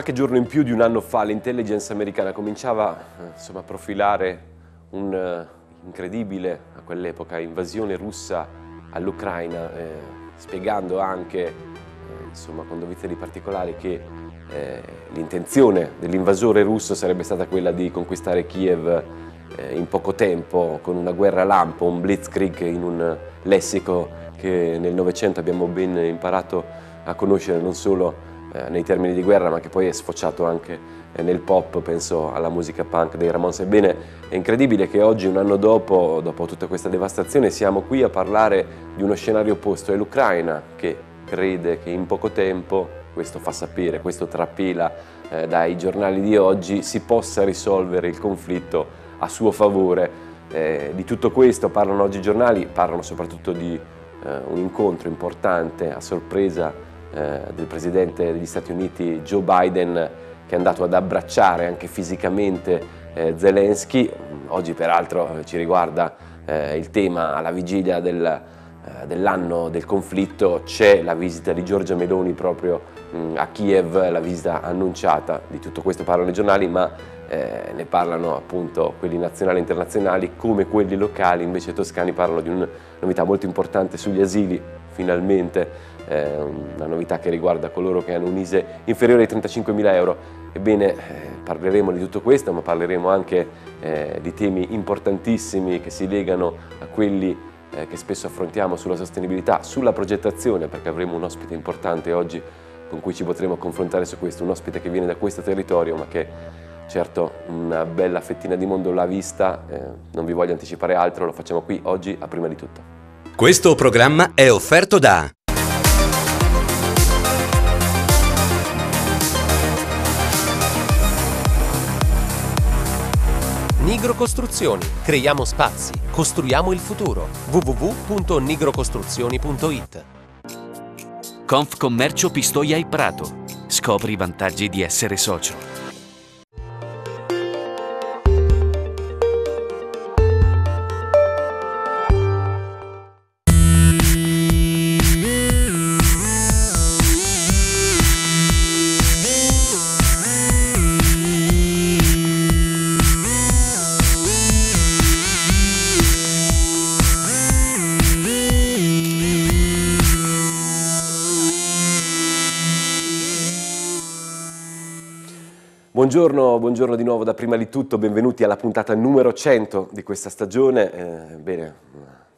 Qualche giorno in più di un anno fa l'intelligence americana cominciava eh, insomma, a profilare un'incredibile, eh, a quell'epoca, invasione russa all'Ucraina, eh, spiegando anche, eh, insomma, con dovizia di particolari, che eh, l'intenzione dell'invasore russo sarebbe stata quella di conquistare Kiev in poco tempo, con una guerra lampo, un blitzkrieg in un lessico che nel Novecento abbiamo ben imparato a conoscere non solo eh, nei termini di guerra ma che poi è sfociato anche eh, nel pop, penso alla musica punk dei Ramones. Ebbene è incredibile che oggi, un anno dopo, dopo tutta questa devastazione, siamo qui a parlare di uno scenario opposto, è l'Ucraina che crede che in poco tempo, questo fa sapere, questo trapela eh, dai giornali di oggi, si possa risolvere il conflitto a suo favore. Eh, di tutto questo parlano oggi i giornali, parlano soprattutto di un incontro importante a sorpresa eh, del presidente degli Stati Uniti Joe Biden che è andato ad abbracciare anche fisicamente eh, Zelensky, oggi peraltro ci riguarda eh, il tema alla vigilia del, eh, dell'anno del conflitto c'è la visita di Giorgia Meloni proprio mh, mm, a Kiev, la visita annunciata, di tutto questo parlano i giornali ma eh, ne parlano appunto quelli nazionali e internazionali come quelli locali, invece i toscani parlano di una novità molto importante sugli asili finalmente eh, una novità che riguarda coloro che hanno un ISE inferiore ai 35.000 euro. Ebbene, eh, parleremo di tutto questo, ma parleremo anche eh, di temi importantissimi che si legano a quelli che spesso affrontiamo sulla sostenibilità, sulla progettazione, perché avremo un ospite importante oggi con cui ci potremo confrontare su questo, un ospite che viene da questo territorio ma che certo una bella fettina di mondo l'ha vista, non vi voglio anticipare altro, lo facciamo qui oggi a prima di tutto. Questo programma è offerto da Nigro Costruzioni. Creiamo spazi, costruiamo il futuro. www.nigrocostruzioni.it Confcommercio Pistoia e Prato. Scopri i vantaggi di essere socio. Buongiorno, buongiorno, di nuovo da prima di tutto, benvenuti alla puntata numero 100 di questa stagione. Eh, bene,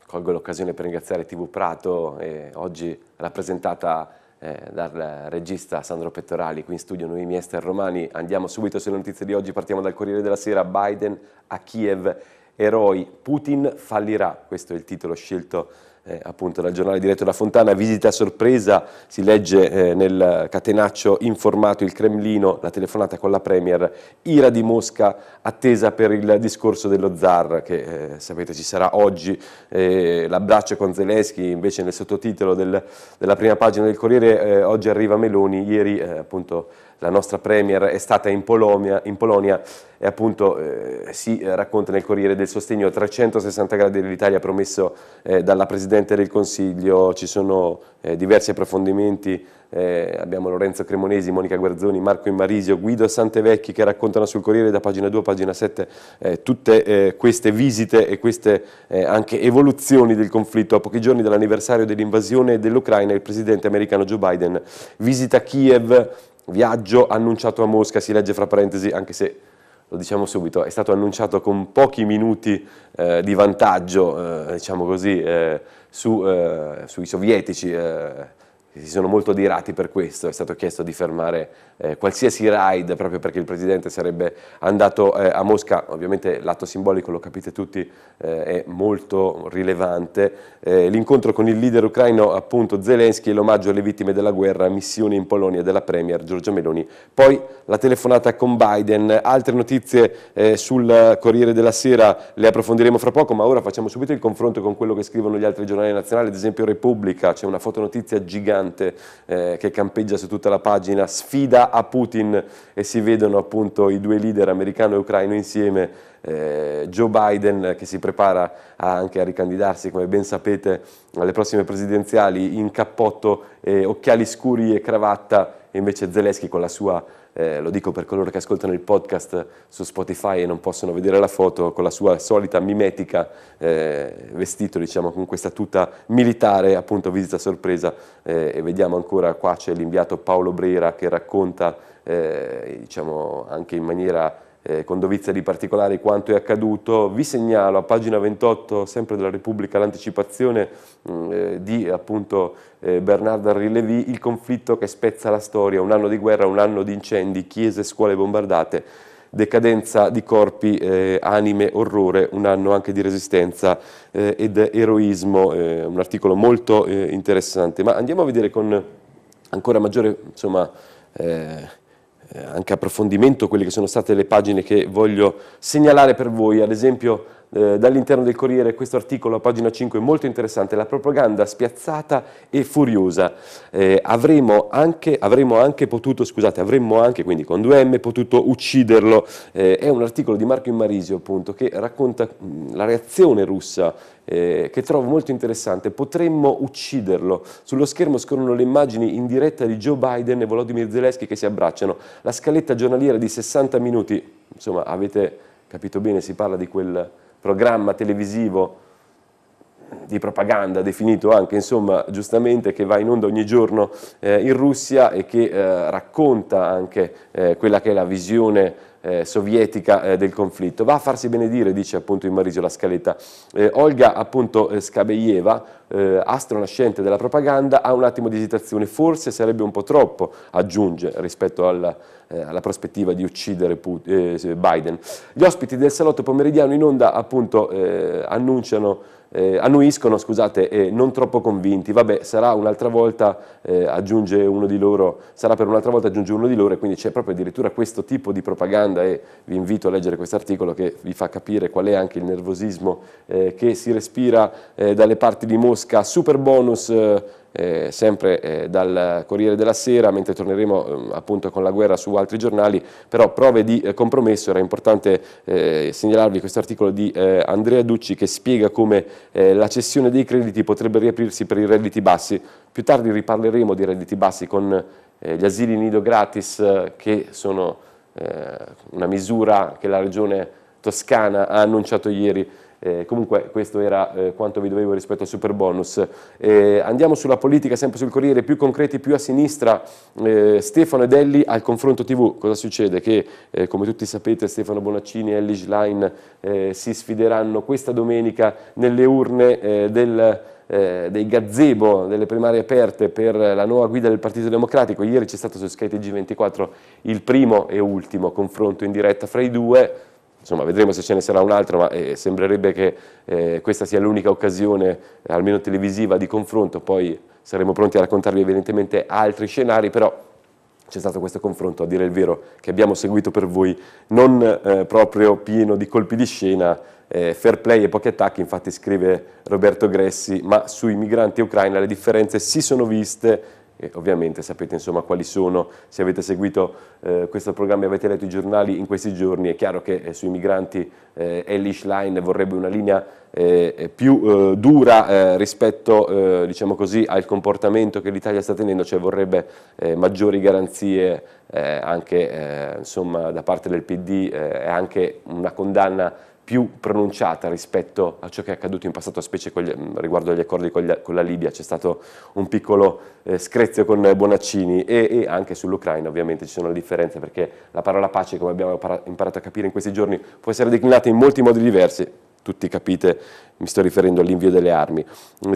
colgo l'occasione per ringraziare TV Prato, e oggi rappresentata eh, dal regista Sandro Pettorali, qui in studio noi Ester Romani. Andiamo subito sulle notizie di oggi, partiamo dal Corriere della Sera, Biden a Kiev, eroi, Putin fallirà, questo è il titolo scelto eh, appunto dal giornale diretto da Fontana, visita sorpresa, si legge eh, nel catenaccio informato il Cremlino, la telefonata con la Premier, ira di Mosca attesa per il discorso dello zar che eh, sapete ci sarà oggi, eh, l'abbraccio con Zelensky invece nel sottotitolo del, della prima pagina del Corriere, eh, oggi arriva Meloni, ieri eh, appunto la nostra Premier è stata in Polonia, in Polonia e appunto eh, si eh, racconta nel Corriere del Sostegno a 360 gradi dell'Italia promesso eh, dalla Presidente del Consiglio, ci sono eh, diversi approfondimenti, eh, abbiamo Lorenzo Cremonesi, Monica Guerzoni, Marco Immarisio, Guido Santevecchi che raccontano sul Corriere da pagina 2 a pagina 7 eh, tutte queste visite e queste anche evoluzioni del conflitto. A pochi giorni dall'anniversario dell'invasione dell'Ucraina il Presidente americano Joe Biden visita Kiev viaggio annunciato a Mosca, si legge fra parentesi, anche se lo diciamo subito, è stato annunciato con pochi minuti eh, di vantaggio, eh, diciamo così, eh, su, eh, sui sovietici, eh, si sono molto adirati per questo, è stato chiesto di fermare eh, qualsiasi ride proprio perché il Presidente sarebbe andato eh, a Mosca, ovviamente l'atto simbolico, lo capite tutti, eh, è molto rilevante, eh, l'incontro con il leader ucraino appunto Zelensky e l'omaggio alle vittime della guerra, missioni in Polonia della Premier Giorgia Meloni, poi la telefonata con Biden, altre notizie eh, sul Corriere della Sera le approfondiremo fra poco, ma ora facciamo subito il confronto con quello che scrivono gli altri giornali nazionali, ad esempio Repubblica, c'è una fotonotizia gigante gigante eh, che campeggia su tutta la pagina, sfida a Putin e si vedono appunto i due leader americano e ucraino insieme, eh, Joe Biden che si prepara a, anche a ricandidarsi come ben sapete alle prossime presidenziali in cappotto, eh, occhiali scuri e cravatta e invece Zelensky con la sua eh, lo dico per coloro che ascoltano il podcast su Spotify e non possono vedere la foto, con la sua solita mimetica eh, vestito, diciamo, con questa tuta militare, appunto visita sorpresa, eh, e vediamo ancora qua c'è l'inviato Paolo Brera che racconta, eh, diciamo, anche in maniera eh, con dovizia di particolari quanto è accaduto. Vi segnalo a pagina 28 sempre della Repubblica l'anticipazione mm, eh, di appunto eh, Bernardo Arrilevi, il conflitto che spezza la storia, un anno di guerra, un anno di incendi, chiese scuole bombardate, decadenza di corpi, eh, anime, orrore, un anno anche di resistenza eh, ed eroismo, eh, un articolo molto interessante. Ma andiamo a vedere con ancora maggiore insomma, eh, anche approfondimento quelle che sono state le pagine che voglio segnalare per voi, ad esempio eh, dall'interno del Corriere questo articolo a pagina 5 è molto interessante, la propaganda spiazzata e furiosa, eh, avremmo, anche, avremmo anche potuto, scusate, avremmo anche, quindi con 2M, potuto ucciderlo, eh, è un articolo di Marco Immarisio appunto che racconta mh, mm, la reazione russa eh, che trovo molto interessante, potremmo ucciderlo. Sullo schermo scorrono le immagini in diretta di Joe Biden e Volodymyr Zelensky che si abbracciano. La scaletta giornaliera di 60 minuti, insomma avete capito bene, si parla di quel programma televisivo di propaganda definito anche insomma giustamente che va in onda ogni giorno eh, in Russia e che eh, racconta anche eh, quella che è la visione eh, sovietica eh, del conflitto. Va a farsi benedire, dice appunto in Marigio la scaletta. Eh, Olga appunto eh, Skabeieva, eh, astro nascente della propaganda, ha un attimo di esitazione, forse sarebbe un po' troppo, aggiunge, rispetto alla, eh, alla prospettiva di uccidere Put Biden. Gli ospiti del salotto pomeridiano in onda appunto annunciano eh, annuiscono scusate, eh, non troppo convinti, vabbè sarà un'altra volta, eh, aggiunge uno di loro, sarà per un'altra volta aggiunge uno di loro e quindi c'è proprio addirittura questo tipo di propaganda e vi invito a leggere questo articolo che vi fa capire qual è anche il nervosismo eh, che si respira eh, dalle parti di Mosca, super bonus eh, eh, sempre eh, dal Corriere della Sera, mentre torneremo eh, appunto con la guerra su altri giornali, però prove di eh, compromesso, era importante eh, segnalarvi questo articolo di eh, Andrea Ducci che spiega come la cessione dei crediti potrebbe riaprirsi per i redditi bassi, più tardi riparleremo di redditi bassi con gli asili nido gratis che sono una misura che la regione toscana ha annunciato ieri eh, comunque questo era eh, quanto vi dovevo rispetto al super bonus. Eh, andiamo sulla politica, sempre sul Corriere, più concreti, più a sinistra, eh, Stefano Edelli al confronto TV. Cosa succede? Che eh, come tutti sapete Stefano Bonaccini e Ellie Schlein eh, si sfideranno questa domenica nelle urne del... Eh, dei gazebo delle primarie aperte per la nuova guida del Partito Democratico. Ieri c'è stato su Sky skytg 24 il primo e ultimo confronto in diretta fra i due, insomma vedremo se ce ne sarà un altro ma eh, sembrerebbe che eh, questa sia l'unica occasione, almeno televisiva, di confronto, poi saremo pronti a raccontarvi evidentemente altri scenari, però c'è stato questo confronto, a dire il vero, che abbiamo seguito per voi, non eh, proprio pieno di colpi di scena, eh, fair play e pochi attacchi, infatti scrive Roberto Gressi, ma sui migranti ucraini le differenze si sono viste, e ovviamente sapete insomma quali sono, se avete seguito eh, questo programma e avete letto i giornali in questi giorni, è chiaro che eh, sui migranti eh, Elish Line vorrebbe una linea eh, più eh, dura eh, rispetto diciamo così, al comportamento che l'Italia sta tenendo, cioè vorrebbe maggiori garanzie anche insomma, da parte del PD e anche una condanna più pronunciata rispetto a ciò che è accaduto in passato, specie gli, riguardo agli accordi con, gli, con la Libia, c'è stato un piccolo eh, screzio con Bonaccini e, e anche sull'Ucraina ovviamente ci sono le differenze perché la parola pace, come abbiamo imparato a capire in questi giorni, può essere declinata in molti modi diversi, tutti capite, mi sto riferendo all'invio delle armi.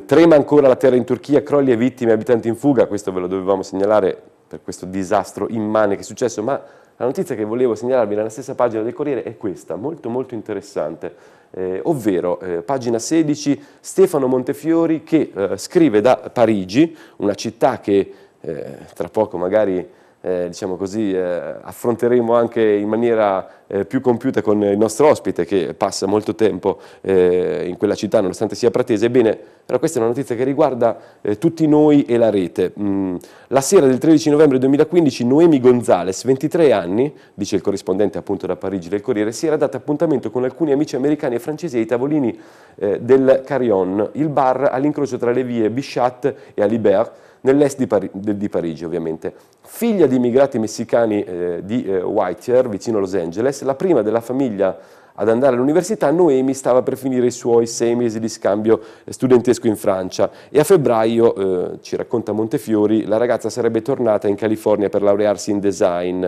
Trema ancora la terra in Turchia, crolli e vittime, abitanti in fuga, questo ve lo dovevamo segnalare per questo disastro immane che è successo, ma la notizia che volevo segnalarvi nella stessa pagina del Corriere è questa, molto molto interessante, eh, ovvero eh, pagina 16 Stefano Montefiori che eh, scrive da Parigi, una città che eh, tra poco magari eh, diciamo così, eh, affronteremo anche in maniera eh, più compiuta con il nostro ospite che passa molto tempo eh, in quella città nonostante sia pratese, ebbene allora questa è una notizia che riguarda eh, tutti noi e la rete. Mm, la sera del 13 novembre 2015 Noemi Gonzales, 23 anni, dice il corrispondente appunto da Parigi del Corriere, si era data appuntamento con alcuni amici americani e francesi ai tavolini eh, del Carion, il bar all'incrocio tra le vie Bichat e Alibert, nell'est di, Pari di, Parigi ovviamente. Figlia di immigrati messicani eh, di eh, Whitehall, vicino a Los Angeles, Florence, la prima della famiglia ad andare all'università, Noemi stava per finire i suoi sei mesi di scambio studentesco in Francia e a febbraio, eh, ci racconta Montefiori, la ragazza sarebbe tornata in California per laurearsi in design.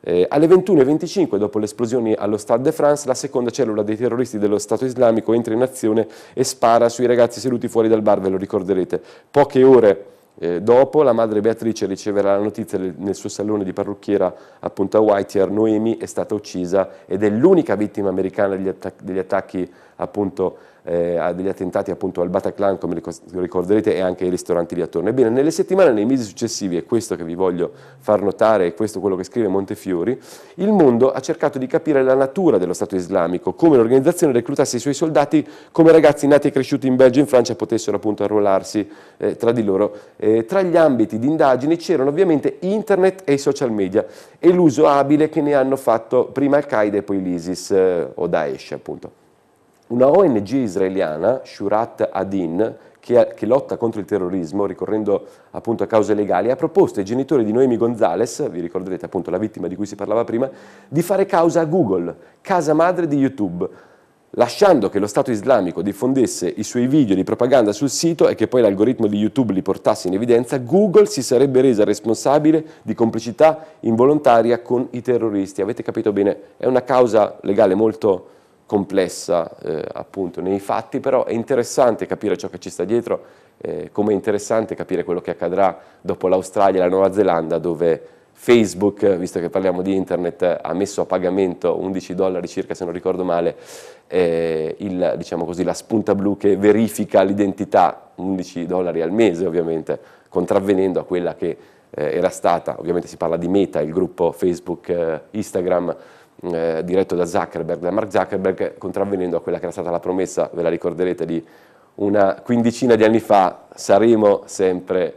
Eh, alle 21.25, dopo le esplosioni allo Stade de France, la seconda cellula dei terroristi dello Stato islamico entra in azione e spara sui ragazzi seduti fuori dal bar, ve lo ricorderete. Poche ore eh, dopo la madre Beatrice riceverà la notizia nel suo salone di parrucchiera appunto a Whitehair, Noemi è stata uccisa ed è l'unica vittima americana degli, attac degli attacchi appunto eh, degli attentati appunto al Bataclan, come ricorderete, e anche ai ristoranti lì attorno. Ebbene, nelle settimane, nei mesi successivi, è questo che vi voglio far notare, e questo quello che scrive Montefiori, il mondo ha cercato di capire la natura dello Stato islamico, come l'organizzazione reclutasse i suoi soldati come ragazzi nati e cresciuti in Belgio e in Francia potessero appunto arruolarsi eh, tra di loro. Eh, tra gli ambiti di indagine c'erano ovviamente internet e i social media e l'uso abile che ne hanno fatto prima Al-Qaeda e poi l'ISIS eh, o Daesh appunto. Una ONG israeliana, Shurat Adin, che, che, lotta contro il terrorismo, ricorrendo appunto a cause legali, ha proposto ai genitori di Noemi Gonzales, vi ricorderete appunto la vittima di cui si parlava prima, di fare causa a Google, casa madre di YouTube, lasciando che lo Stato islamico diffondesse i suoi video di propaganda sul sito e che poi l'algoritmo di YouTube li portasse in evidenza, Google si sarebbe resa responsabile di complicità involontaria con i terroristi. Avete capito bene? È una causa legale molto complessa eh, appunto nei fatti, però è interessante capire ciò che ci sta dietro, eh, come è interessante capire quello che accadrà dopo l'Australia e la Nuova Zelanda dove Facebook, visto che parliamo di internet, ha messo a pagamento 11 dollari circa se non ricordo male, eh, il, diciamo così, la spunta blu che verifica l'identità, 11 dollari al mese ovviamente, contravvenendo a quella che eh, era stata, ovviamente si parla di Meta, il gruppo Facebook, eh, Instagram, eh, diretto da Zuckerberg, da Mark Zuckerberg, contravvenendo a quella che era stata la promessa, ve la ricorderete, di una quindicina di anni fa, saremo sempre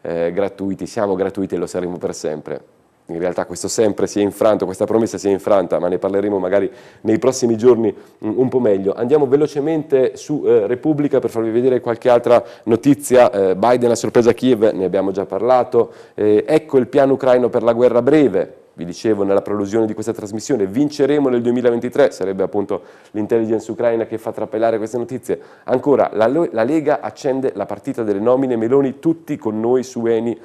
eh, gratuiti, siamo gratuiti e lo saremo per sempre. In realtà questo sempre si è infranto, questa promessa si è infranta, ma ne parleremo magari nei prossimi giorni mm, un po' meglio. Andiamo velocemente su eh, Repubblica per farvi vedere qualche altra notizia. Eh, Biden ha sorpresa Kiev, ne abbiamo già parlato. Eh, ecco il piano ucraino per la guerra breve, vi dicevo nella prelusione di questa trasmissione, vinceremo nel 2023, sarebbe appunto l'intelligence ucraina che fa trapelare queste notizie. Ancora, la, la Lega accende la partita delle nomine, Meloni tutti con noi su Eni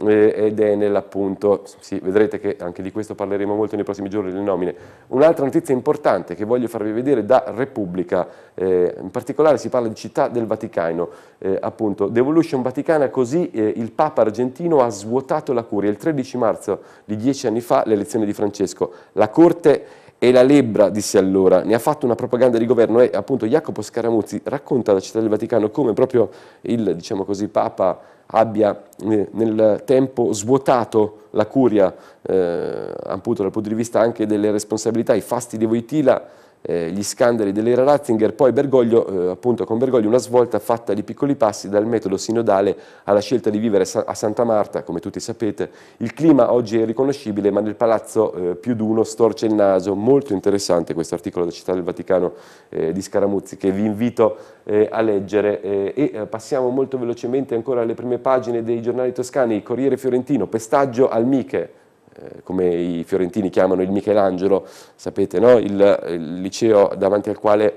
eh, ed è nell'appunto, sì, vedrete che anche di questo parleremo molto nei prossimi giorni, le nomine. Un'altra notizia importante che voglio farvi vedere da Repubblica, eh, in particolare si parla di città del Vaticano, eh, appunto, Devolution Vaticana, così eh, il Papa argentino ha svuotato la curia. Il 13 marzo di dieci anni fa, l'elezione di Francesco, la Corte e la lebbra, disse allora, ne ha fatto una propaganda di governo e appunto Jacopo Scaramuzzi racconta la città del Vaticano come proprio il, diciamo così, Papa abbia eh, nel tempo svuotato la curia, eh, appunto dal punto di vista anche delle responsabilità, i fasti di Voitila eh, gli scandali dell'era Ratzinger, poi Bergoglio, eh, appunto con Bergoglio una svolta fatta di piccoli passi dal metodo sinodale alla scelta di vivere a Santa Marta, come tutti sapete, il clima oggi è riconoscibile ma nel palazzo eh, più di uno storce il naso, molto interessante questo articolo da Città del Vaticano eh, di Scaramuzzi che vi invito eh, a leggere eh, e passiamo molto velocemente ancora alle prime pagine dei giornali toscani, Corriere Fiorentino, pestaggio al Miche, eh, come i fiorentini chiamano il Michelangelo, sapete, no? il, il, liceo davanti al quale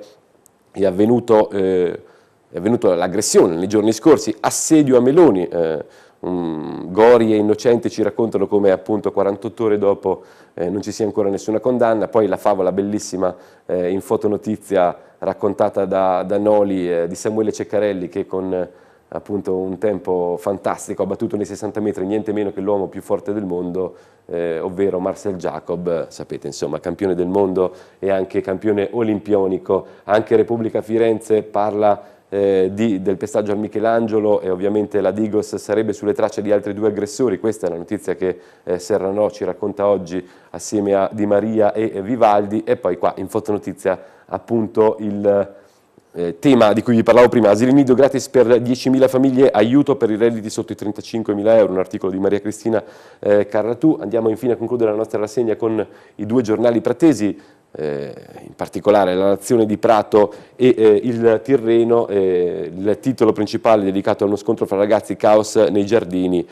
è avvenuto, eh, avvenuto l'aggressione nei giorni scorsi, assedio a Meloni, eh, um, Gori e Innocente ci raccontano come appunto 48 ore dopo eh, non ci sia ancora nessuna condanna, poi la favola bellissima eh, in fotonotizia raccontata da, da Noli eh, di Samuele Ceccarelli che con appunto un tempo fantastico, ha battuto nei 60 metri niente meno che l'uomo più forte del mondo, eh, ovvero Marcel Jacob, sapete insomma, campione del mondo e anche campione olimpionico, anche Repubblica Firenze parla eh, di, del pestaggio al Michelangelo e ovviamente la Digos sarebbe sulle tracce di altri due aggressori, questa è la notizia che eh, Serrano ci racconta oggi assieme a Di Maria e Vivaldi e poi qua in fotonotizia appunto il eh, tema di cui vi parlavo prima, asili nido gratis per 10.000 famiglie, aiuto per i redditi sotto i 35.000 euro, un articolo di Maria Cristina eh, Carratù. Andiamo infine a concludere la nostra rassegna con i due giornali pratesi, eh, in particolare la nazione di Prato e eh, il Tirreno, eh, il titolo principale dedicato a uno scontro fra ragazzi, caos nei giardini,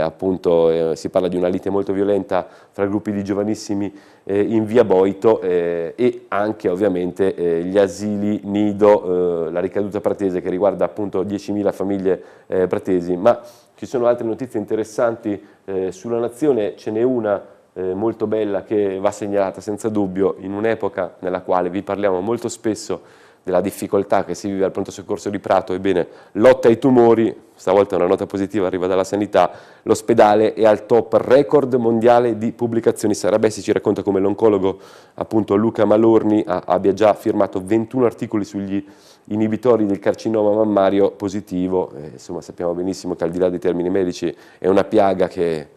appunto si parla di una lite molto violenta fra gruppi di giovanissimi in via Boito e anche ovviamente gli asili nido, la ricaduta pratese che riguarda appunto 10.000 famiglie pratesi, ma ci sono altre notizie interessanti sulla nazione, ce n'è una eh, molto bella che va segnalata senza dubbio in un'epoca nella quale vi parliamo molto spesso della difficoltà che si vive al pronto soccorso di Prato, ebbene, lotta ai tumori, stavolta una nota positiva arriva dalla sanità, l'ospedale è al top record mondiale di pubblicazioni. Sarabessi ci racconta come l'oncologo appunto Luca Malorni a, abbia già firmato 21 articoli sugli inibitori del carcinoma mammario positivo, eh, insomma sappiamo benissimo che al di là dei termini medici è una piaga che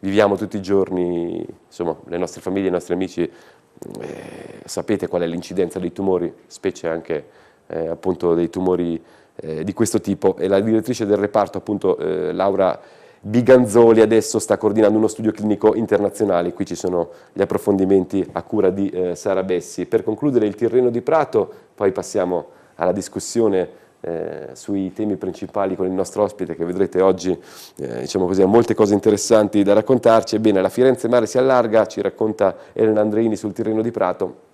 viviamo tutti i giorni, insomma, le nostre famiglie, i nostri amici, eh, sapete qual è l'incidenza dei tumori, specie anche eh, appunto dei tumori eh, di questo tipo e la direttrice del reparto appunto eh, Laura Biganzoli adesso sta coordinando uno studio clinico internazionale, qui ci sono gli approfondimenti a cura di eh, Sara Bessi. Per concludere il Tirreno di Prato, poi passiamo alla discussione eh, sui temi principali con il nostro ospite che vedrete oggi eh, diciamo così, ha molte cose interessanti da raccontarci. Ebbene, la Firenze Mare si allarga, ci racconta Elena Andreini sul Tirreno di Prato.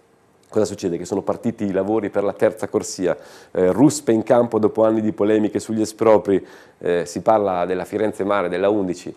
Cosa succede? Che sono partiti i lavori per la terza corsia, eh, ruspe in campo dopo anni di polemiche sugli espropri, eh, si parla della Firenze Mare, della 11,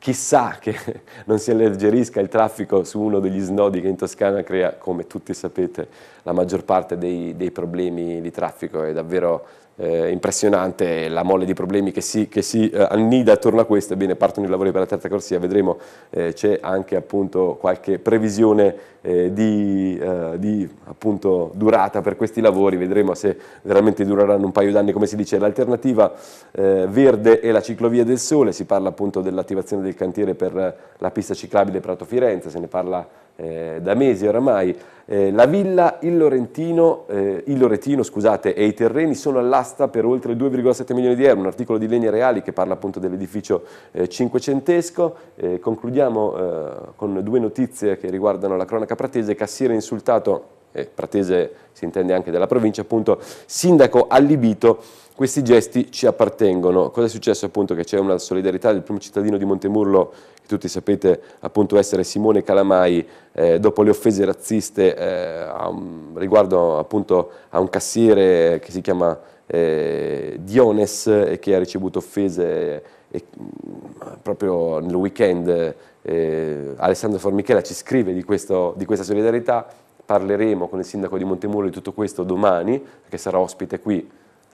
chissà che non si alleggerisca il traffico su uno degli snodi che in Toscana crea, come tutti sapete, la maggior parte dei, dei problemi di traffico. È davvero eh, impressionante la molle di problemi che si, che si eh, annida attorno a questo, ebbene partono i lavori per la terza corsia, vedremo eh, c'è anche appunto qualche previsione eh, di, eh, di appunto, durata per questi lavori, vedremo se veramente dureranno un paio d'anni come si dice, l'alternativa eh, verde è la ciclovia del sole, si parla appunto dell'attivazione del cantiere per la pista ciclabile Prato Firenze, se ne parla eh, da mesi oramai. Eh, la villa Il Lorentino, eh, Il Loretino scusate, e i terreni sono all'asta per oltre 2,7 milioni di euro, un articolo di Legna Reali che parla appunto dell'edificio eh, cinquecentesco. Eh, concludiamo eh, con due notizie che riguardano la cronaca pratese, Cassiere insultato eh, Pratese si intende anche della provincia, appunto, sindaco allibito, questi gesti ci appartengono. Cosa è successo appunto? Che c'è una solidarietà del primo cittadino di Montemurlo tutti sapete appunto essere Simone Calamai eh, dopo le offese razziste eh, un, riguardo appunto a un cassiere che si chiama eh, Diones e che ha ricevuto offese eh, e, mm, proprio nel weekend eh, Alessandro Formichela ci scrive di, questo, di questa solidarietà parleremo con il sindaco di Montemuro di tutto questo domani, che sarà ospite qui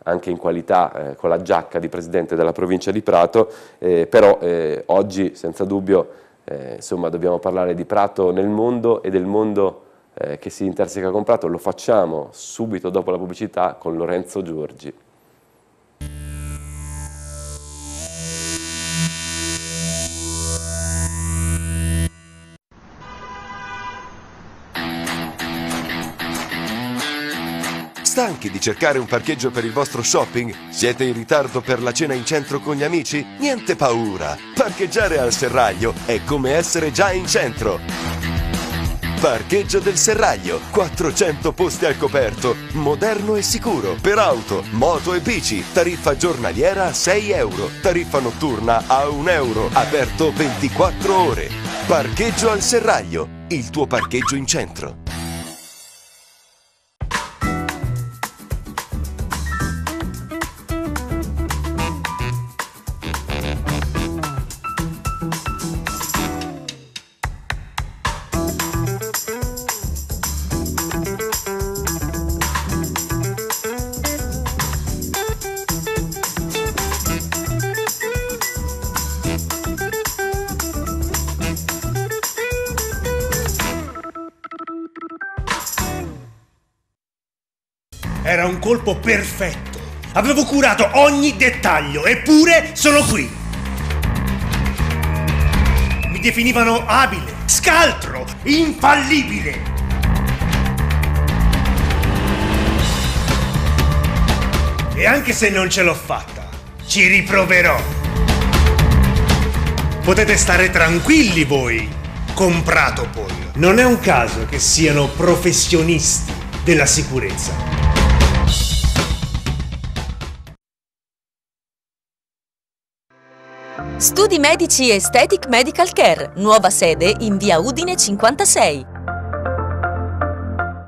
anche in qualità eh, con la giacca di presidente della provincia di Prato, eh, però eh, oggi senza dubbio eh, insomma, dobbiamo parlare di Prato nel mondo e del mondo eh, che si interseca con Prato, lo facciamo subito dopo la pubblicità con Lorenzo Giorgi. Stanchi di cercare un parcheggio per il vostro shopping? Siete in ritardo per la cena in centro con gli amici? Niente paura! Parcheggiare al serraglio è come essere già in centro! Parcheggio del Serraglio, 400 posti al coperto, moderno e sicuro, per auto, moto e bici, tariffa giornaliera a 6 euro, tariffa notturna a 1 euro, aperto 24 ore. Parcheggio al Serraglio, il tuo parcheggio in centro. Era un colpo perfetto. Avevo curato ogni dettaglio, eppure sono qui. Mi definivano abile, scaltro, infallibile. E anche se non ce l'ho fatta, ci riproverò. Potete stare tranquilli voi, comprato poi. Non è un caso che siano professionisti della sicurezza. Studi Medici Aesthetic Medical Care, nuova sede in via Udine 56.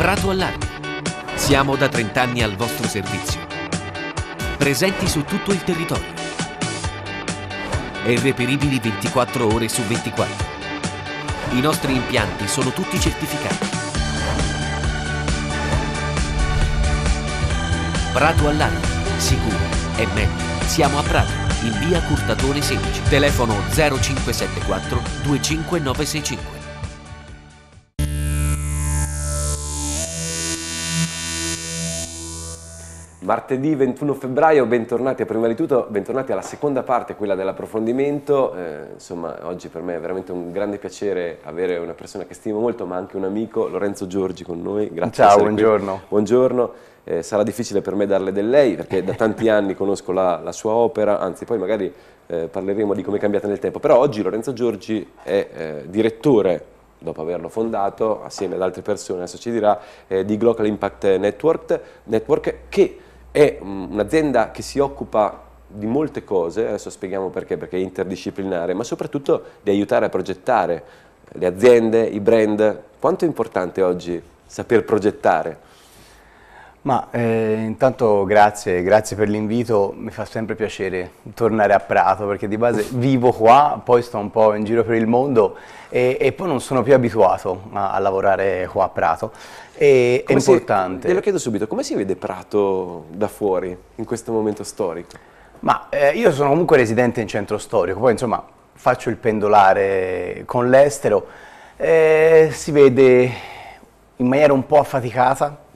Prato Allarme. Siamo da 30 anni al vostro servizio. Presenti su tutto il territorio. E reperibili 24 ore su 24. I nostri impianti sono tutti certificati. Prato Allarme. Sicuro e meglio. Siamo a Prato, in via Curtatore 16. Telefono 0574 25965. Martedì 21 febbraio, bentornati, prima di tutto bentornati alla seconda parte, quella dell'approfondimento. Eh, insomma, oggi per me è veramente un grande piacere avere una persona che stimo molto, ma anche un amico, Lorenzo Giorgi, con noi. Grazie. Ciao, buongiorno. Qui. Buongiorno. Eh, sarà difficile per me darle del lei, perché da tanti anni conosco la, la sua opera, anzi poi magari eh, parleremo di come è cambiata nel tempo. Però oggi Lorenzo Giorgi è eh, direttore dopo averlo fondato assieme ad altre persone, adesso ci dirà, eh, di Global Impact Network, Network che è mm, un'azienda che si occupa di molte cose, adesso spieghiamo perché, perché è interdisciplinare, ma soprattutto di aiutare a progettare le aziende, i brand. Quanto è importante oggi saper progettare? Ma eh, intanto grazie, grazie per l'invito, mi fa sempre piacere tornare a Prato perché di base vivo qua, poi sto un po' in giro per il mondo e, e poi non sono più abituato a, a lavorare qua a Prato. E, è si, importante. Te lo chiedo subito, come si vede Prato da fuori in questo momento storico? Ma eh, io sono comunque residente in centro storico, poi insomma faccio il pendolare con l'estero, eh, si vede in maniera un po' affaticata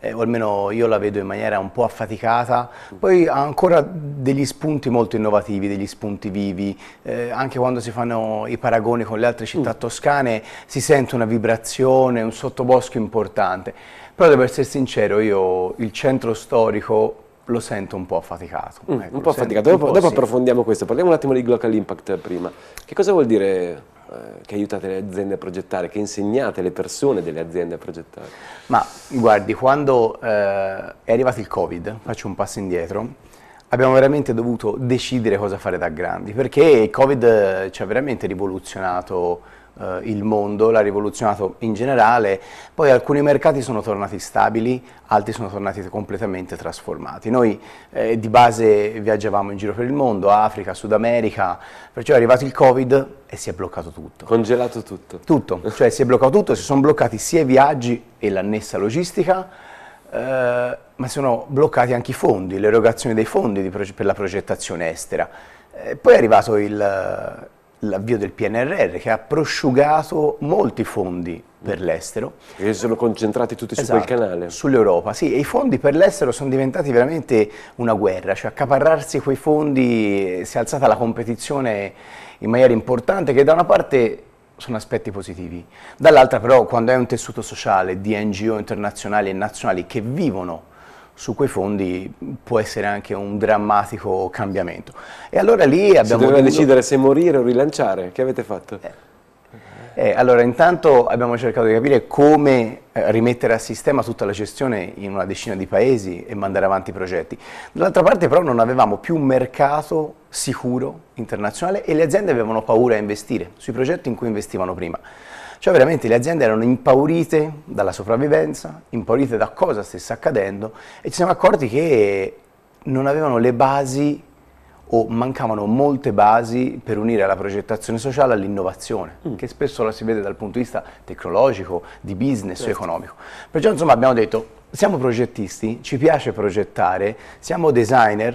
eh, o almeno io la vedo in maniera un po' affaticata, poi ha ancora degli spunti molto innovativi, degli spunti vivi, eh, anche quando si fanno i paragoni con le altre città mm. toscane si sente una vibrazione, un sottobosco importante, però devo essere sincero, io il centro storico lo sento un po' affaticato. Mm, ecco, un po' affaticato, dopo, po dopo sì. approfondiamo questo, parliamo un attimo di Global Impact prima. Che cosa vuol dire eh, che aiutate le aziende a progettare, che insegnate le persone delle aziende a progettare? Ma guardi, quando eh, è arrivato il Covid, faccio un passo indietro, abbiamo veramente dovuto decidere cosa fare da grandi, perché il Covid eh, ci ha veramente rivoluzionato eh, il mondo, l'ha rivoluzionato in generale, poi alcuni mercati sono tornati stabili, altri sono tornati completamente trasformati. Noi eh, di base viaggiavamo in giro per il mondo, Africa, Sud America, perciò è arrivato il Covid e si è bloccato tutto. Congelato tutto. Tutto, cioè si è bloccato tutto, si sono bloccati sia i viaggi e l'annessa logistica, eh, ma sono bloccati anche i fondi, l'erogazione dei fondi di, per la progettazione estera. Eh, poi è arrivato il, l'avvio del PNRR che ha prosciugato molti fondi per l'estero. E sono concentrati tutti esatto, su quel esatto, canale. Sull'Europa, sì, e i fondi per l'estero sono diventati veramente una guerra, cioè accaparrarsi quei fondi si è alzata la competizione in maniera importante che da una parte sono aspetti positivi, dall'altra però quando è un tessuto sociale di NGO internazionali e nazionali che vivono su quei fondi può essere anche un drammatico cambiamento. E allora lì abbiamo... Si doveva dovuto... decidere se morire o rilanciare, che avete fatto? Eh. Eh, allora, intanto abbiamo cercato di capire come eh, rimettere a sistema tutta la gestione in una decina di paesi e mandare avanti i progetti. Dall'altra parte però non avevamo più un mercato sicuro internazionale e le aziende avevano paura a investire sui progetti in cui investivano prima. Cioè veramente le aziende erano impaurite dalla sopravvivenza, impaurite da cosa stesse accadendo e ci siamo accorti che non avevano le basi o mancavano molte basi per unire la progettazione sociale all'innovazione, mm. che spesso la si vede dal punto di vista tecnologico, di business certo. o economico. Perciò insomma abbiamo detto, siamo progettisti, ci piace progettare, siamo designer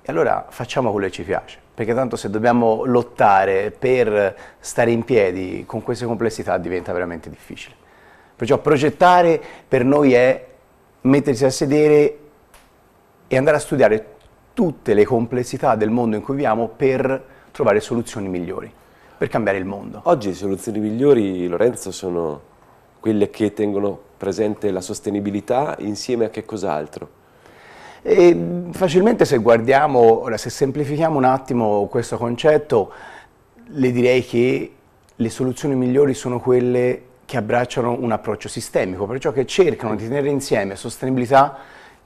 e allora facciamo quello che ci piace perché tanto se dobbiamo lottare per stare in piedi con queste complessità diventa veramente difficile. Perciò progettare per noi è mettersi a sedere e andare a studiare tutte le complessità del mondo in cui viviamo per trovare soluzioni migliori, per cambiare il mondo. Oggi le soluzioni migliori, Lorenzo, sono quelle che tengono presente la sostenibilità insieme a che cos'altro? E mm, facilmente se guardiamo, se semplifichiamo un attimo questo concetto, le direi che le soluzioni migliori sono quelle che abbracciano un approccio sistemico, perciò che cercano di tenere insieme sostenibilità,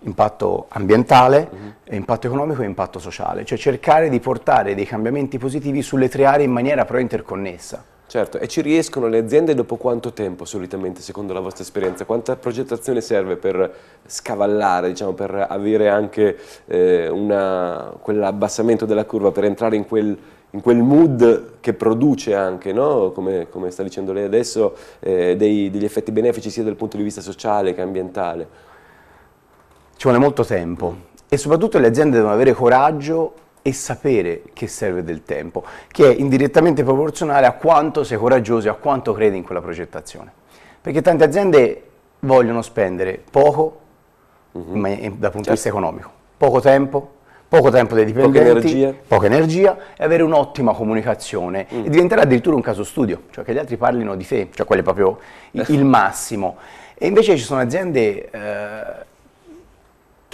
impatto ambientale, mm -hmm. impatto economico e impatto sociale, cioè cercare di portare dei cambiamenti positivi sulle tre aree in maniera però interconnessa. Certo, e ci riescono le aziende dopo quanto tempo solitamente, secondo la vostra esperienza? Quanta progettazione serve per scavallare, diciamo, per avere anche eh, quell'abbassamento della curva, per entrare in quel, in quel mood che produce anche, no? come, come, sta dicendo lei adesso, eh, dei, degli effetti benefici sia dal punto di vista sociale che ambientale? Ci vuole molto tempo e soprattutto le aziende devono avere coraggio e sapere che serve del tempo, che è indirettamente proporzionale a quanto sei coraggioso e a quanto credi in quella progettazione. Perché tante aziende vogliono spendere poco mm-hmm. dal punto certo. di vista economico, poco tempo, poco tempo dei dipendenti, poca, poca energia, e avere un'ottima comunicazione mm. e diventerà addirittura un caso studio, cioè che gli altri parlino di te, cioè quello è proprio il, eh. il massimo. E invece ci sono aziende eh,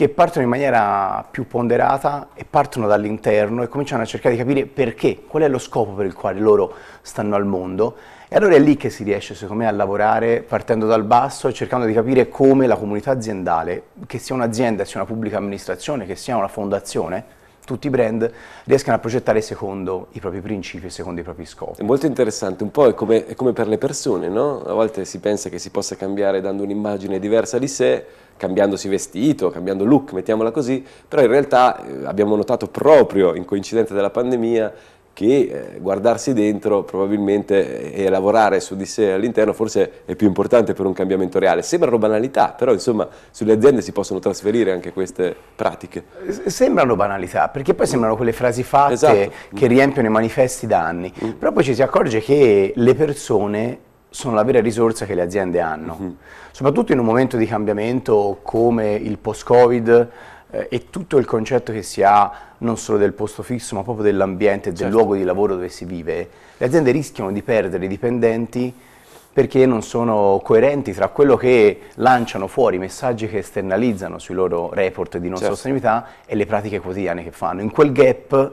che partono in maniera più ponderata e partono dall'interno e cominciano a cercare di capire perché, qual è lo scopo per il quale loro stanno al mondo. E allora è lì che si riesce, secondo me, a lavorare partendo dal basso e cercando di capire come la comunità aziendale, che sia un'azienda, sia una pubblica amministrazione, che sia una fondazione, tutti i brand riescano a progettare secondo i propri principi e secondo i propri scopi. È molto interessante, un po' è come, è come per le persone, no? A volte si pensa che si possa cambiare dando un'immagine diversa di sé, cambiandosi vestito, cambiando look, mettiamola così, però in realtà eh, abbiamo notato proprio in coincidenza della pandemia che eh, guardarsi dentro probabilmente e lavorare su di sé all'interno forse è più importante per un cambiamento reale. Sembrano banalità, però insomma sulle aziende si possono trasferire anche queste pratiche. Sembrano banalità, perché poi sembrano quelle frasi fatte esatto. che riempiono i manifesti da anni, mm. però poi ci si accorge che le persone sono la vera risorsa che le aziende hanno, mm. soprattutto in un momento di cambiamento come il post-Covid eh, e tutto il concetto che si ha non solo del posto fisso, ma proprio dell'ambiente, del certo. luogo di lavoro dove si vive, le aziende rischiano di perdere i dipendenti perché non sono coerenti tra quello che lanciano fuori, i messaggi che esternalizzano sui loro report di non certo. sostenibilità e le pratiche quotidiane che fanno. In quel gap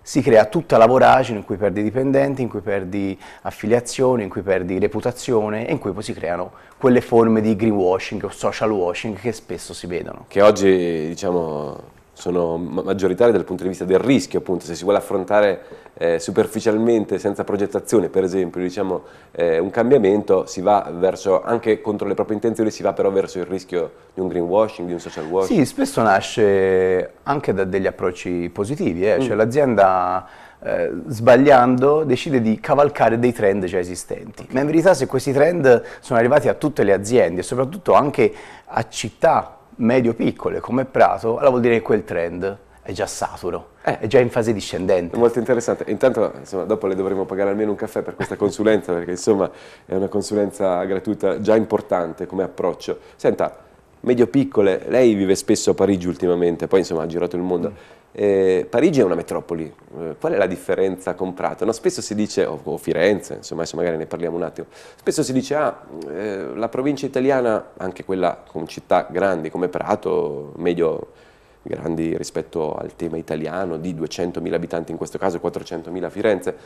si crea tutta la voragine in cui perdi dipendenti, in cui perdi affiliazione, in cui perdi reputazione e in cui poi si creano quelle forme di greenwashing o social washing che spesso si vedono. Che oggi, diciamo, sono maggioritarie dal punto di vista del rischio, appunto, se si vuole affrontare eh, superficialmente, senza progettazione, per esempio, diciamo, eh, un cambiamento, si va verso, anche contro le proprie intenzioni, si va però verso il rischio di un greenwashing, di un social washing. Sì, spesso nasce anche da degli approcci positivi, eh? mm. Cioè, l'azienda eh, sbagliando decide di cavalcare dei trend già esistenti. Ma in verità se questi trend sono arrivati a tutte le aziende e soprattutto anche a città medio-piccole come Prato, allora vuol dire che quel trend è già saturo, eh, è già in fase discendente. È molto interessante. Intanto, insomma, dopo le dovremo pagare almeno un caffè per questa consulenza, perché insomma è una consulenza gratuita già importante come approccio. Senta, medio-piccole, lei vive spesso a Parigi ultimamente, poi insomma ha girato il mondo. Mm. Eh, Parigi è una metropoli, eh, qual è la differenza con Prato? No, spesso si dice, o, o Firenze, insomma adesso magari ne parliamo un attimo, spesso si dice ah, eh, la provincia italiana, anche quella con città grandi come Prato, meglio grandi rispetto al tema italiano, di 200.000 abitanti in questo caso, 400.000 Firenze,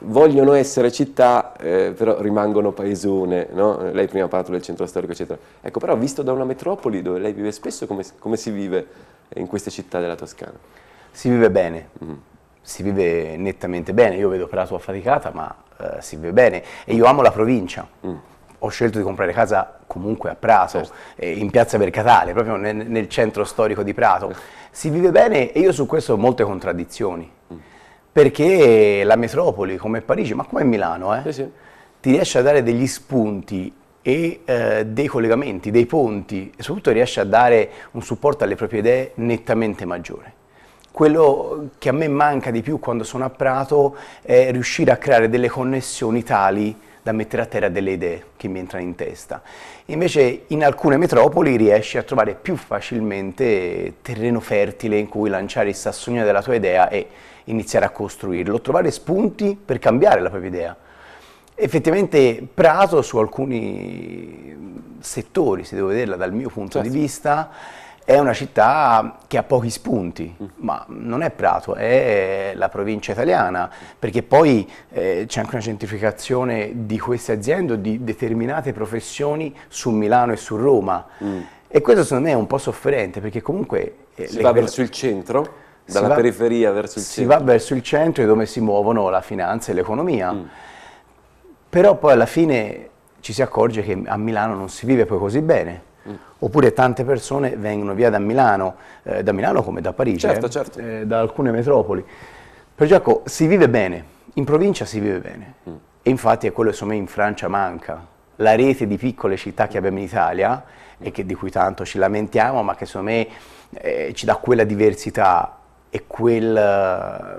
vogliono essere città, eh, però rimangono paesone, no? lei prima ha parlato del centro storico, eccetera. Ecco, però visto da una metropoli dove lei vive spesso, come, come si vive in queste città della Toscana? Si vive bene, mm. si vive nettamente bene. Io vedo per la tua faticata, ma eh, si vive bene. E io amo la provincia. Mm. Ho scelto di comprare casa comunque a Prato, certo. eh, in piazza Mercatale, proprio nel, nel centro storico di Prato. Certo. Si vive bene e io su questo ho molte contraddizioni. Mm. Perché la metropoli come Parigi, ma come Milano, eh, sì, sì. ti riesce a dare degli spunti e eh, dei collegamenti, dei ponti e soprattutto riesce a dare un supporto alle proprie idee nettamente maggiore quello che a me manca di più quando sono a Prato è riuscire a creare delle connessioni tali da mettere a terra delle idee che mi entrano in testa. Invece in alcune metropoli riesci a trovare più facilmente terreno fertile in cui lanciare il sassognino della tua idea e iniziare a costruirlo, trovare spunti per cambiare la propria idea. Effettivamente Prato su alcuni settori, se devo vederla dal mio punto certo. di vista, è una città che ha pochi spunti, ma non è Prato, è la provincia italiana, perché poi eh, c'è anche una gentrificazione di queste aziende o di determinate professioni su Milano e su Roma. Mm. E questo secondo me è un po' sofferente, perché comunque... Eh, si va verso il centro? Dalla va, periferia verso il si centro? Si va verso il centro dove si muovono la finanza e l'economia. Mm. Però poi alla fine ci si accorge che a Milano non si vive poi così bene Mm. Oppure tante persone vengono via da Milano, eh, da Milano come da Parigi, certo, eh, certo. Eh, da alcune metropoli. Per Giacomo si vive bene, in provincia si vive bene. Mm. E infatti è quello che secondo me in Francia manca. La rete di piccole città che abbiamo in Italia e che, di cui tanto ci lamentiamo, ma che secondo me eh, ci dà quella diversità e, quel,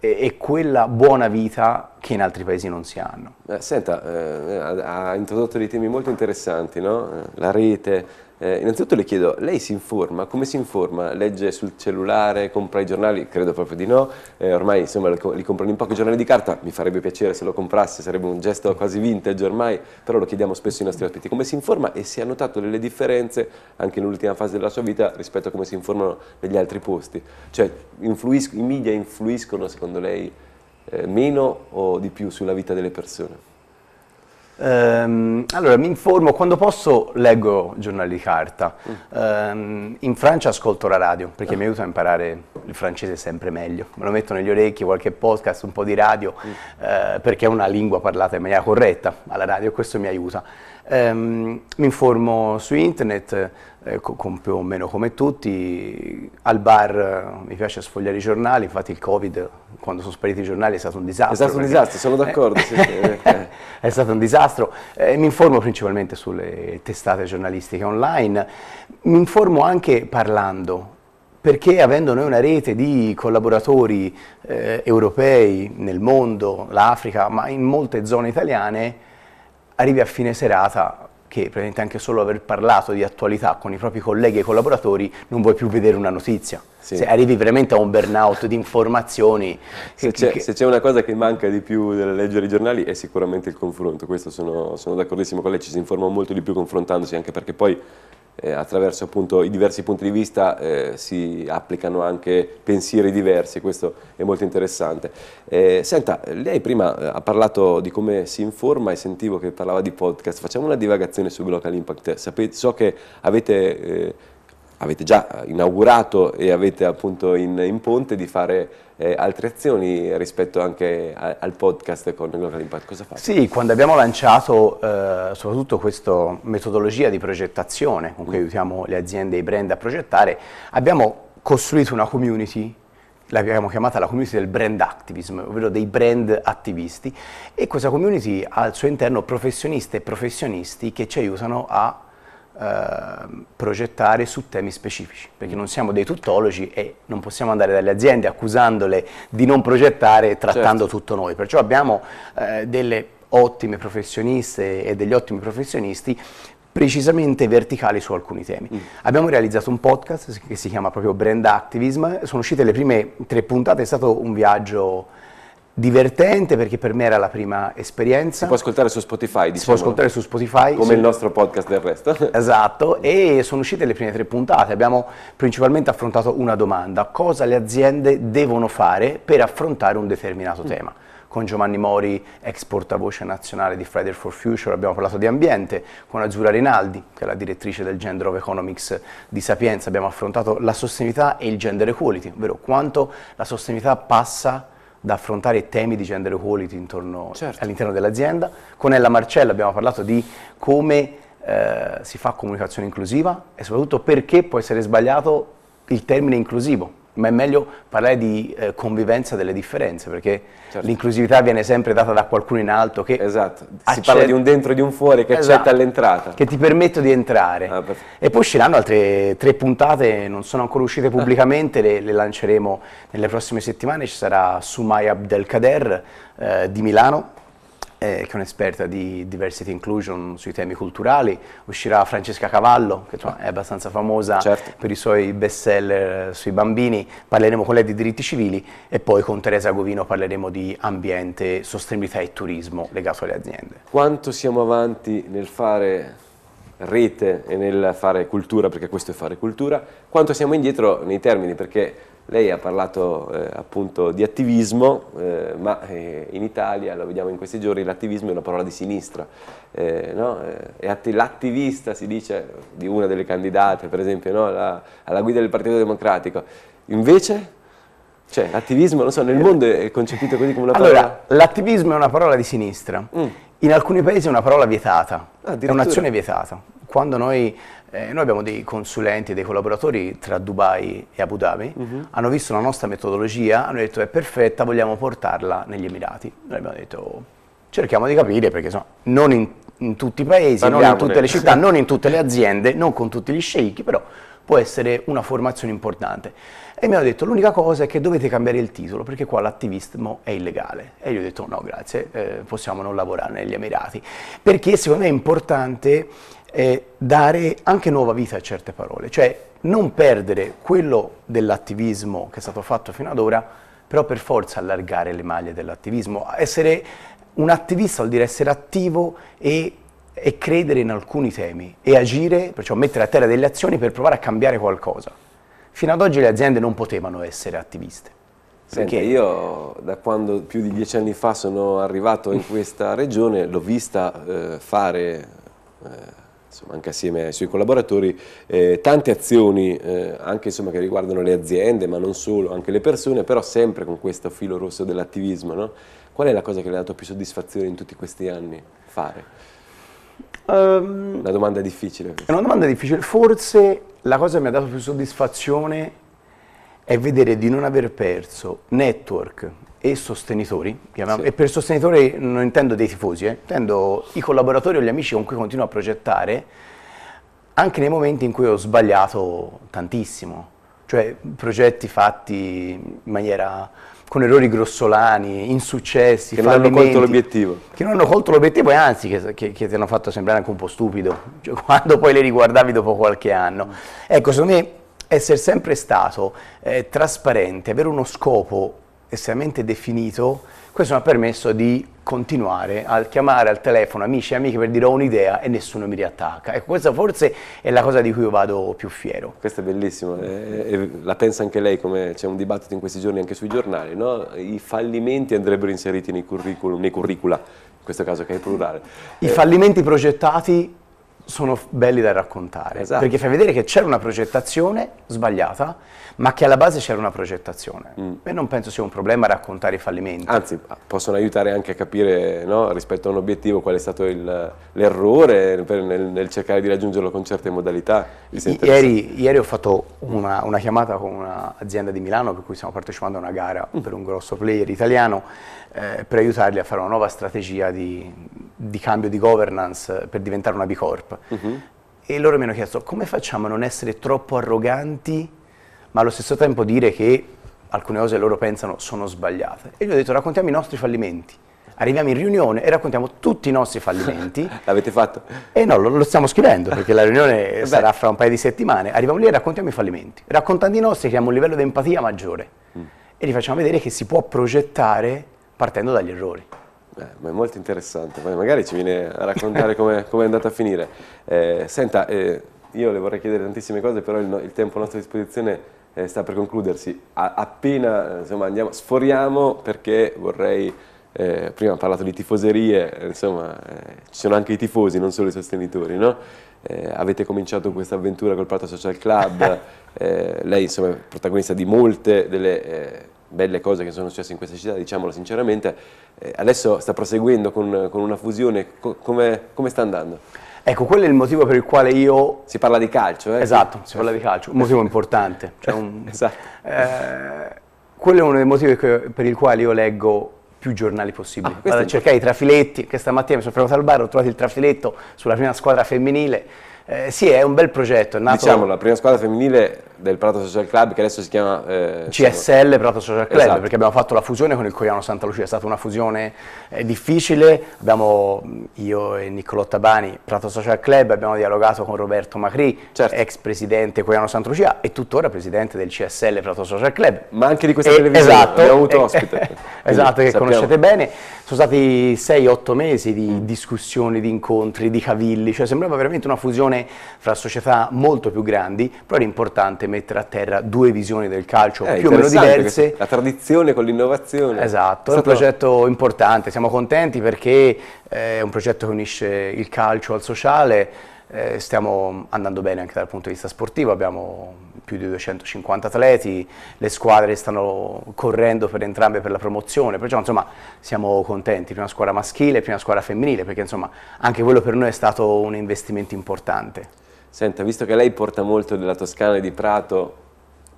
eh, e, quella buona vita che in altri paesi non si hanno. Eh, senta, eh, ha, introdotto dei temi molto interessanti, no? Eh, la rete, eh, innanzitutto le chiedo, lei si informa? Come si informa? Legge sul cellulare, compra i giornali? Credo proprio di no, eh, ormai insomma li comprano in pochi giornali di carta, mi farebbe piacere se lo comprasse, sarebbe un gesto quasi vintage ormai, però lo chiediamo spesso ai nostri ospiti, come si informa e se ha notato delle differenze anche nell'ultima fase della sua vita rispetto a come si informano negli altri posti? Cioè i media influiscono secondo lei eh, meno o di più sulla vita delle persone? Um, allora, mi informo, quando posso leggo giornali di carta, um, in Francia ascolto la radio perché ah. mi aiuta a imparare il francese sempre meglio, me lo metto negli orecchi, qualche podcast, un po' di radio, uh, perché è una lingua parlata in maniera corretta alla radio e questo mi aiuta. Um, mi informo su internet, eh, con più o meno come tutti, al bar eh, mi piace sfogliare i giornali, infatti il Covid quando sono spariti i giornali è stato un disastro. È stato perché... un disastro, sono eh, d'accordo. sì, sì. è stato un disastro, eh, mi informo principalmente sulle testate giornalistiche online, mi informo anche parlando, perché avendo noi una rete di collaboratori eh, europei nel mondo, l'Africa, ma in molte zone italiane, arrivi a fine serata che praticamente anche solo aver parlato di attualità con i propri colleghi e collaboratori non vuoi più vedere una notizia. Sì. Se arrivi veramente a un burnout di informazioni. Se c'è, che... una cosa che manca di più nel leggere i giornali è sicuramente il confronto, questo sono, sono d'accordissimo con lei, ci si informa molto di più confrontandosi, anche perché poi eh, attraverso appunto i diversi punti di vista eh, si applicano anche pensieri diversi, questo è molto interessante. Eh, senta, lei prima eh, ha parlato di come si informa e sentivo che parlava di podcast, facciamo una divagazione su Global Impact, Sapete, so che avete eh, avete già eh, inaugurato e avete appunto in, in ponte di fare eh, altre azioni rispetto anche a, al podcast con Global Impact, cosa fate? Sì, quando abbiamo lanciato eh, soprattutto questa metodologia di progettazione con cui mm. aiutiamo le aziende e i brand a progettare, abbiamo costruito una community l'abbiamo chiamata la community del brand activism, ovvero dei brand attivisti, e questa community ha al suo interno professioniste e professionisti che ci aiutano a Ehm, progettare su temi specifici, perché non siamo dei tuttologi e non possiamo andare dalle aziende accusandole di non progettare trattando certo. tutto noi, perciò abbiamo eh, delle ottime professioniste e degli ottimi professionisti precisamente verticali su alcuni temi. Mm. Abbiamo realizzato un podcast che si chiama proprio Brand Activism, sono uscite le prime tre puntate, è stato un viaggio divertente perché per me era la prima esperienza. Si può ascoltare su Spotify, diciamo. Si può diciamo. ascoltare su Spotify. Come sì. il nostro podcast del resto. Esatto, e sono uscite le prime tre puntate. Abbiamo principalmente affrontato una domanda, cosa le aziende devono fare per affrontare un determinato mm. tema. Con Giovanni Mori, ex portavoce nazionale di Friday for Future, abbiamo parlato di ambiente, con Azzurra Rinaldi, che è la direttrice del Gender of Economics di Sapienza, abbiamo affrontato la sostenibilità e il gender equality, ovvero quanto la sostenibilità passa da affrontare temi di gender equality certo. all'interno dell'azienda. Con Ella Marcella abbiamo parlato di come eh, si fa comunicazione inclusiva e soprattutto perché può essere sbagliato il termine inclusivo ma è meglio parlare di eh, convivenza delle differenze, perché certo. l'inclusività viene sempre data da qualcuno in alto che... Esatto, si accetta... parla di un dentro e di un fuori che esatto. accetta all'entrata. Che ti permette di entrare. Ah, e poi usciranno altre tre puntate, non sono ancora uscite pubblicamente, le, le lanceremo nelle prossime settimane, ci sarà Sumay Abdelkader eh, di Milano, eh, che è un'esperta di diversity inclusion sui temi culturali, uscirà Francesca Cavallo, che è abbastanza famosa certo. per i suoi best seller sui bambini, parleremo con lei di diritti civili e poi con Teresa Govino parleremo di ambiente, sostenibilità e turismo legato alle aziende. Quanto siamo avanti nel fare rete e nel fare cultura, perché questo è fare cultura, quanto siamo indietro nei termini, perché lei ha parlato eh, appunto di attivismo, eh, ma eh, in Italia, lo vediamo in questi giorni, l'attivismo è una parola di sinistra. Eh, no? Eh, l'attivista si dice di una delle candidate, per esempio, no? La, alla guida del Partito Democratico. Invece... Cioè, l'attivismo, so, nel mondo è concepito così come una parola... Allora, l'attivismo è una parola di sinistra. Mm. In alcuni paesi è una parola vietata, ah, è un'azione vietata. Quando noi eh, noi abbiamo dei consulenti, dei collaboratori tra Dubai e Abu Dhabi, uh mhm. -huh. hanno visto la nostra metodologia, hanno detto è perfetta, vogliamo portarla negli Emirati. Noi abbiamo detto cerchiamo di capire perché insomma, non in, in tutti i paesi, Parliamo non in tutte le città, sì. non in tutte le aziende, non con tutti gli sceicchi, però può essere una formazione importante. E mi hanno detto l'unica cosa è che dovete cambiare il titolo perché qua l'attivismo è illegale. E io ho detto no grazie, eh, possiamo non lavorare negli Emirati. Perché secondo me è importante eh, dare anche nuova vita a certe parole, cioè non perdere quello dell'attivismo che è stato fatto fino ad ora, però per forza allargare le maglie dell'attivismo. Essere un attivista vuol dire essere attivo e, e credere in alcuni temi e agire, perciò mettere a terra delle azioni per provare a cambiare qualcosa. Fino ad oggi le aziende non potevano essere attiviste. Senti, io da quando più di dieci anni fa sono arrivato in questa regione l'ho vista eh, fare eh, insomma, anche assieme ai suoi collaboratori, eh, tante azioni eh, anche insomma, che riguardano le aziende, ma non solo, anche le persone, però sempre con questo filo rosso dell'attivismo. No? Qual è la cosa che le ha dato più soddisfazione in tutti questi anni fare? Um, ehm, una domanda difficile. È una domanda difficile. Forse la cosa che mi ha dato più soddisfazione è vedere di non aver perso network e sostenitori, chiamiamo, sì. e per sostenitori non intendo dei tifosi, eh, intendo i collaboratori o gli amici con cui continuo a progettare, anche nei momenti in cui ho sbagliato tantissimo, cioè progetti fatti in maniera con errori grossolani, insuccessi, che non hanno colto l'obiettivo. Che non hanno colto l'obiettivo e anzi che, che, che, ti hanno fatto sembrare anche un po' stupido, cioè, quando poi le riguardavi dopo qualche anno. Ecco, secondo me essere sempre stato eh, trasparente, avere uno scopo estremamente definito, questo mi ha permesso di continuare a chiamare al telefono amici e amiche per dire ho un'idea e nessuno mi riattacca. Ecco, questa forse è la cosa di cui io vado più fiero. Questo è bellissimo, e, eh, e eh, eh, la pensa anche lei come c'è un dibattito in questi giorni anche sui giornali, no? I fallimenti andrebbero inseriti nei curriculum, nei curricula, in questo caso che è plurale. I eh. fallimenti progettati sono belli da raccontare, esatto. perché fai vedere che c'era una progettazione sbagliata, ma che alla base c'era una progettazione. Mm. E non penso sia un problema raccontare i fallimenti. Anzi, ah, possono aiutare anche a capire no, rispetto a un obiettivo qual è stato l'errore nel, nel, cercare di raggiungerlo con certe modalità. ieri, ieri, ho fatto una, una chiamata con un'azienda di Milano per cui stiamo partecipando a una gara mm. per un grosso player italiano eh, per aiutarli a fare una nuova strategia di, di cambio di governance per diventare una B Corp. Europe. Uh-huh. Mhm. E loro mi hanno chiesto come facciamo a non essere troppo arroganti, ma allo stesso tempo dire che alcune cose loro pensano sono sbagliate. E gli ho detto raccontiamo i nostri fallimenti. Arriviamo in riunione e raccontiamo tutti i nostri fallimenti. L'avete fatto? E no, lo, lo stiamo scrivendo perché la riunione sarà fra un paio di settimane. Arriviamo lì e raccontiamo i fallimenti. Raccontando i nostri creiamo un livello di empatia maggiore mm. e li facciamo vedere che si può progettare partendo dagli errori. Eh, ma è molto interessante, poi magari ci viene a raccontare come com è andata a finire. Eh, senta, eh, io le vorrei chiedere tantissime cose, però il, il tempo a nostra disposizione eh, sta per concludersi. A, appena eh, insomma, andiamo, sforiamo perché vorrei, eh, prima ha parlato di tifoserie, insomma ci sono anche i tifosi, non solo i sostenitori, no? avete cominciato questa avventura col Prato Social Club, lei insomma, è protagonista di molte delle belle cose che sono successe in questa città, diciamolo sinceramente, eh, adesso sta proseguendo con, con una fusione, co come, come sta andando? Ecco, quello è il motivo per il quale io... Si parla di calcio, eh? Esatto, si parla di calcio, un motivo importante. Cioè un... esatto. Eh, quello è uno dei motivi per il quale io leggo più giornali possibili. Ah, Vado a cercare i trafiletti, che stamattina mi sono fermato al bar, ho trovato il trafiletto sulla prima squadra femminile, eh, sì, è un bel progetto. È nato... Diciamo la prima squadra femminile del Prato Social Club che adesso si chiama eh, CSL Prato Social Club esatto. perché abbiamo fatto la fusione con il Coiano Santa Lucia, è stata una fusione eh, difficile, abbiamo mm, io e Niccolò Tabani Prato Social Club abbiamo dialogato con Roberto Macri, certo. ex presidente Coiano Santa Lucia e tuttora presidente del CSL Prato Social Club. Ma anche di questa e, televisione esatto, abbiamo avuto ospite. Quindi, esatto, che sappiamo. conoscete bene. Sono stati 6-8 mesi di mm. discussioni, di incontri, di cavilli, cioè sembrava veramente una fusione divisione fra società molto più grandi, però era importante mettere a terra due visioni del calcio eh, più o meno diverse. La tradizione con l'innovazione. Esatto, è, è un progetto importante, siamo contenti perché eh, è un progetto che unisce il calcio al sociale, eh, stiamo andando bene anche dal punto di vista sportivo, abbiamo più di 250 atleti, le squadre stanno correndo per entrambe per la promozione, perciò insomma siamo contenti, prima squadra maschile, prima squadra femminile, perché insomma anche quello per noi è stato un investimento importante. Senta, visto che lei porta molto della Toscana e di Prato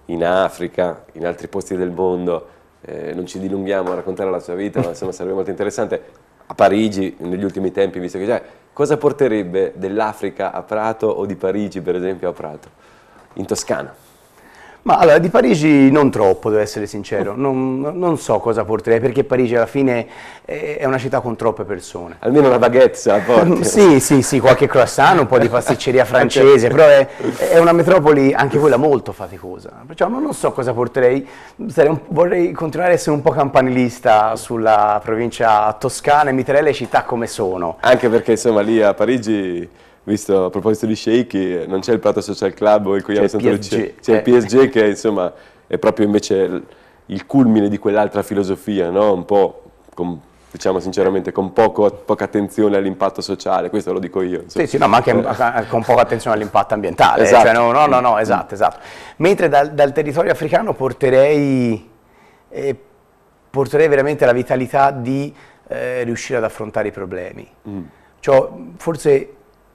in Africa, in altri posti del mondo, eh, non ci dilunghiamo a raccontare la sua vita, ma insomma sarebbe molto interessante, a Parigi negli ultimi tempi, visto che c'è, cosa porterebbe dell'Africa a Prato o di Parigi per esempio a Prato, in Toscana? Ma allora di Parigi non troppo, devo essere sincero, oh. non, non so cosa porterei, perché Parigi alla fine è una città con troppe persone. Almeno una baguette porti. sì, sì, sì, qualche croissant, un po' di pasticceria francese, però è, è, una metropoli anche quella molto faticosa, perciò non, non so cosa porterei, un, vorrei continuare a essere un po' campanilista sulla provincia toscana e mi terrei le città come sono. Anche perché insomma lì a Parigi visto a proposito di Shake, non c'è il Prato Social Club o il Cogliano Santo Lucia, c'è il eh. PSG che insomma è proprio invece il culmine di quell'altra filosofia, no? un po' con, diciamo sinceramente con poco, poca attenzione all'impatto sociale, questo lo dico io. Insomma. Sì, sì, no, ma anche eh. con poca attenzione all'impatto ambientale, eh, cioè, esatto. cioè, no, no, no, no, esatto, esatto. Mentre dal, dal territorio africano porterei, eh, porterei, veramente la vitalità di riuscire ad affrontare i problemi. Mm. Cioè, forse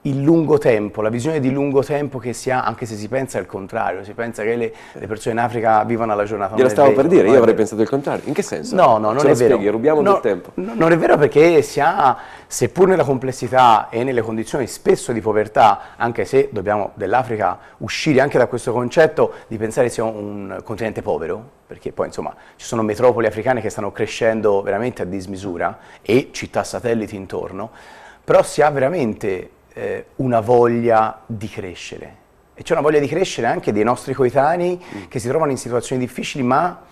il lungo tempo, la visione di lungo tempo che si ha, anche se si pensa al contrario, si pensa che le, le persone in Africa vivano alla giornata. Glielo stavo vero, per dire, io avrei pensato il contrario. In che senso? No, no, non Ce è, è vero. Spieghi, rubiamo no, del tempo. No, non è vero perché si ha, seppur nella complessità e nelle condizioni spesso di povertà, anche se dobbiamo dell'Africa uscire anche da questo concetto di pensare sia un continente povero, perché poi insomma ci sono metropoli africane che stanno crescendo veramente a dismisura e città satelliti intorno, però si ha veramente eh, una voglia di crescere. E c'è una voglia di crescere anche dei nostri coetanei mm. che si trovano in situazioni difficili, ma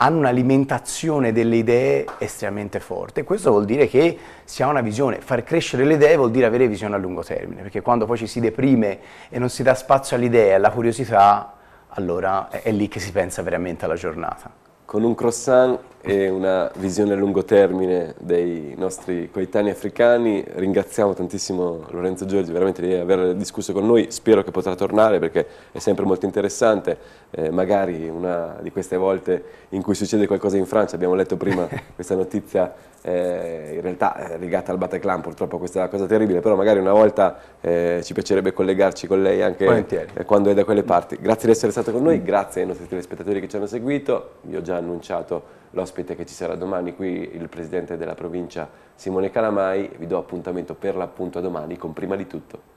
hanno un'alimentazione delle idee estremamente forte. Questo vuol dire che si ha una visione, far crescere le idee vuol dire avere visione a lungo termine, perché quando poi ci si deprime e non si dà spazio all'idea e alla curiosità, allora è, è lì che si pensa veramente alla giornata. Con un croissant e una visione a lungo termine dei nostri coetanei africani. Ringraziamo tantissimo Lorenzo Giorgi veramente di aver discusso con noi, spero che potrà tornare perché è sempre molto interessante, eh, magari una di queste volte in cui succede qualcosa in Francia, abbiamo letto prima questa notizia eh, in realtà eh, legata al Bataclan, purtroppo questa è una cosa terribile, però magari una volta eh, ci piacerebbe collegarci con lei anche Volentieri. Eh, quando è da quelle parti. Grazie di essere stato con noi, grazie ai nostri telespettatori che ci hanno seguito, vi ho già annunciato l'ospite che ci sarà domani qui, il presidente della provincia Simone Calamai. Vi do appuntamento per l'appunto a domani con Prima di tutto.